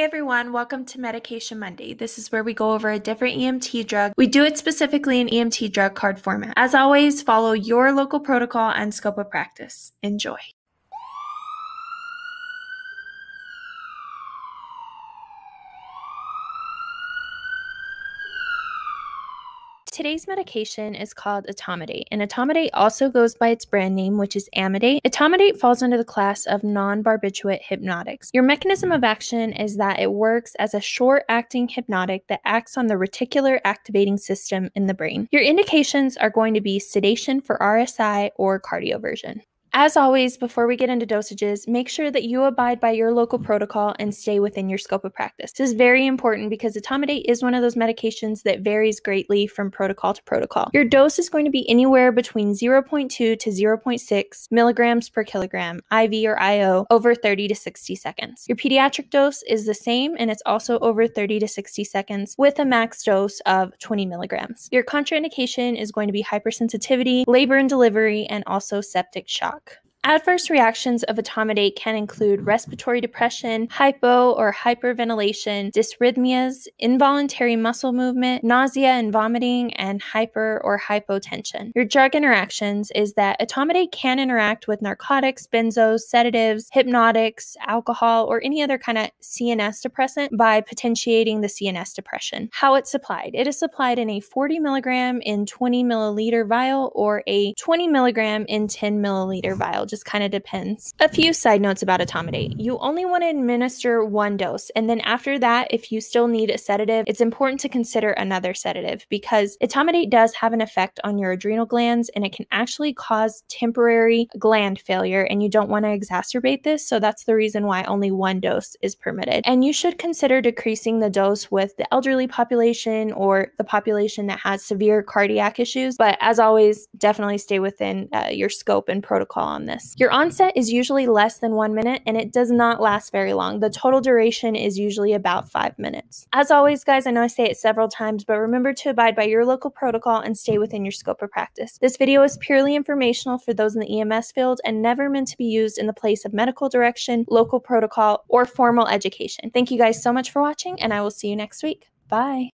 Hey everyone, welcome to Medication Monday. This is where we go over a different EMT drug. We do it specifically in EMT drug card format. As always, follow your local protocol and scope of practice. Enjoy. Today's medication is called etomidate, and etomidate also goes by its brand name, which is amidate. Etomidate falls under the class of non barbiturate hypnotics. Your mechanism of action is that it works as a short acting hypnotic that acts on the reticular activating system in the brain. Your indications are going to be sedation for RSI or cardioversion. As always, before we get into dosages, make sure that you abide by your local protocol and stay within your scope of practice. This is very important because etomidate is one of those medications that varies greatly from protocol to protocol. Your dose is going to be anywhere between 0.2 to 0.6 milligrams per kilogram, IV or IO, over 30 to 60 seconds. Your pediatric dose is the same and it's also over 30 to 60 seconds with a max dose of 20 milligrams. Your contraindication is going to be hypersensitivity, labor and delivery, and also septic shock. Adverse reactions of etomidate can include respiratory depression, hypo or hyperventilation, dysrhythmias, involuntary muscle movement, nausea and vomiting, and hyper or hypotension. Your drug interactions is that etomidate can interact with narcotics, benzos, sedatives, hypnotics, alcohol, or any other kind of CNS depressant by potentiating the CNS depression. How it's supplied. It is supplied in a 40 milligram in 20 milliliter vial or a 20 milligram in 10 milliliter vial just kind of depends. A few side notes about Atomidate: You only want to administer one dose, and then after that, if you still need a sedative, it's important to consider another sedative because Atomidate does have an effect on your adrenal glands and it can actually cause temporary gland failure, and you don't want to exacerbate this. So that's the reason why only one dose is permitted. And you should consider decreasing the dose with the elderly population or the population that has severe cardiac issues. But as always, definitely stay within uh, your scope and protocol on this. Your onset is usually less than one minute and it does not last very long. The total duration is usually about five minutes. As always, guys, I know I say it several times, but remember to abide by your local protocol and stay within your scope of practice. This video is purely informational for those in the EMS field and never meant to be used in the place of medical direction, local protocol, or formal education. Thank you guys so much for watching, and I will see you next week. Bye.